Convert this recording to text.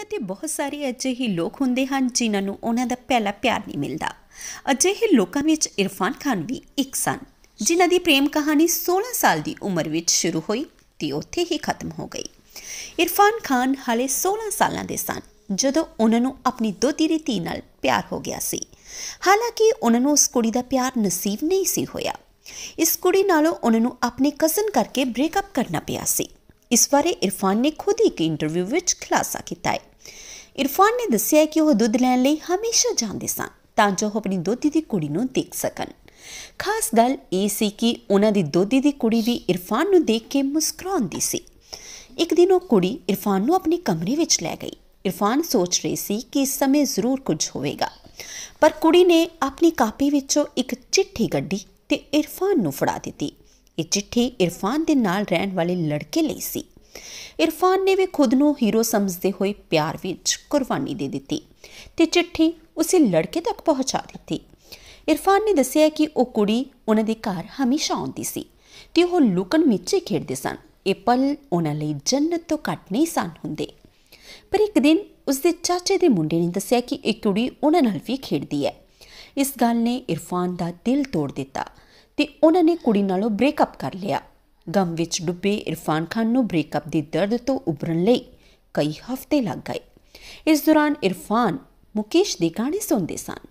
ਦੁਨੀਆ ਤੇ ਬਹੁਤ ਸਾਰੇ ਅਜਿਹੇ ਲੋਕ ਹੁੰਦੇ ਹਨ ਜਿਨ੍ਹਾਂ ਨੂੰ ਉਹਨਾਂ ਦਾ ਪਹਿਲਾ ਪਿਆਰ ਨਹੀਂ ਮਿਲਦਾ ਅਜਿਹੇ ਲੋਕਾਂ ਵਿੱਚ ਇਰਫਾਨ ਖਾਨ ਵੀ ਇੱਕ ਸਨ ਜਿਨ੍ਹਾਂ ਦੀ ਪ੍ਰੇਮ ਕਹਾਣੀ 16 ਸਾਲ ਦੀ ਉਮਰ ਵਿੱਚ ਸ਼ੁਰੂ ਹੋਈ ਤੇ ਉੱਥੇ ਹੀ ਖਤਮ ਹੋ ਗਈ ਇਰਫਾਨ ਖਾਨ ਹਾਲੇ 16 ਸਾਲਾਂ ਦੇ ਸਨ ਜਦੋਂ ਉਹਨਾਂ ਨੂੰ ਆਪਣੀ ਦੋਤੀ ਦੀ ਧੀ ਨਾਲ ਪਿਆਰ ਹੋ ਗਿਆ ਸੀ ਹਾਲਾਂਕਿ ਉਹਨਾਂ ਨੂੰ ਉਸ ਕੁੜੀ ਦਾ ਪਿਆਰ ਨਸੀਬ ਨਹੀਂ ਸੀ ਹੋਇਆ ਇਸ ਕੁੜੀ ਨਾਲੋਂ ਉਹਨਾਂ ਨੂੰ ਆਪਣੇ ਕਜ਼ਨ ਕਰਕੇ ਬ੍ਰੇਕਅਪ ਕਰਨਾ ਪਿਆ ਸੀ ਇਸ ਬਾਰੇ ਇਰਫਾਨ ਨੇ ਖੁਦ ਹੀ ਇੱਕ ਇੰਟਰਵਿਊ ਵਿੱਚ ਖੁਲਾਸਾ ਕੀਤਾ ਹੈ ਇਰਫਾਨ ਨੇ ਦੱਸਿਆ ਕਿ ਉਹ ਦੁੱਧ ਲੈਣ ਲਈ ਹਮੇਸ਼ਾ ਜਾਂਦੇ ਸਨ ਤਾਂ ਜੋ ਉਹ ਆਪਣੀ ਦੋਤੀ ਦੀ ਕੁੜੀ ਨੂੰ ਦੇਖ ਸਕਣ ਖਾਸ ਗੱਲ ਇਹ ਸੀ ਕਿ ਉਹਨਾਂ ਦੀ ਦੋਤੀ ਦੀ ਕੁੜੀ ਵੀ ਇਰਫਾਨ ਨੂੰ ਦੇਖ ਕੇ ਮੁਸਕਰਾਉਂਦੀ ਸੀ ਇੱਕ ਦਿਨ ਉਹ ਕੁੜੀ ਇਰਫਾਨ ਨੂੰ ਆਪਣੇ ਕਮਰੇ ਵਿੱਚ ਲੈ ਗਈ ਇਰਫਾਨ ਸੋਚ ਰਹੀ ਸੀ ਕਿ ਇਸ ਸਮੇਂ ਜ਼ਰੂਰ ਕੁਝ ਹੋਵੇਗਾ ਪਰ ਕੁੜੀ ਨੇ ਆਪਣੀ ਕਾਪੀ ਵਿੱਚੋਂ ਇੱਕ ਚਿੱਠੀ ਗੱਡੀ ਤੇ ਇਰਫਾਨ ਨੂੰ ਫੜਾ ਦਿੱਤੀ ਇਹ ਚਿੱਠੀ ਇਰਫਾਨ ਦੇ ਨਾਲ ਰਹਿਣ ਵਾਲੇ ਲੜਕੇ ਲਈ ਸੀ ਇਰਫਾਨ ਨੇ ਵੀ ਖੁਦ ਨੂੰ ਹੀਰੋ ਸਮਝਦੇ ਹੋਏ ਪਿਆਰ ਵਿੱਚ ਕੁਰਬਾਨੀ ਦੇ ਦਿੱਤੀ ਤੇ ਚਿੱਠੀ ਉਸੇ ਲੜਕੇ ਤੱਕ ਪਹੁੰਚਾ ਦਿੱਤੀ ਇਰਫਾਨ ਨੇ ਦੱਸਿਆ ਕਿ ਉਹ ਕੁੜੀ ਉਹਨਾਂ ਦੇ ਘਰ ਹਮੇਸ਼ਾ ਆਉਂਦੀ ਸੀ ਤੇ ਉਹ ਲੁਕਣ ਮਿੱਚੇ ਖੇਡਦੇ ਸਨ ਇਹ ਪਲ ਉਹਨਾਂ ਲਈ ਜੰਨਤ ਤੋਂ ਘੱਟ ਨਹੀਂ ਸਨ ਹੁੰਦੇ ਪਰ ਇੱਕ ਦਿਨ ਉਸਦੇ ਚਾਚੇ ਦੇ ਮੁੰਡੇ ਨੇ ਦੱਸਿਆ ਕਿ ਇੱਕ ਕੁੜੀ ਉਹਨਾਂ ਨਾਲ ਵੀ ਖੇਡਦੀ ਹੈ ਇਸ ਗੱਲ ਨੇ ਇਰਫਾਨ ਦਾ ਦਿਲ ਤੋੜ ਦਿੱਤਾ ਤੇ ਉਹਨਾਂ ਨੇ ਕੁੜੀ ਨਾਲੋਂ ਬ੍ਰੇਕਅਪ ਕਰ ਲਿਆ ਗਮ ਵਿੱਚ ਡੁੱਬੇ ਇਰਫਾਨ ਖਾਨ ਨੂੰ ਬ੍ਰੇਕਅਪ ਦੇ ਦਰਦ ਤੋਂ ਉਭਰਨ ਲਈ ਕਈ ਹਫ਼ਤੇ ਲੱਗ ਗਏ ਇਸ ਦੌਰਾਨ ਇਰਫਾਨ ਮੁਕੇਸ਼ ਦੇ ਗਾਣੇ ਸੁਣਦੇ ਸਨ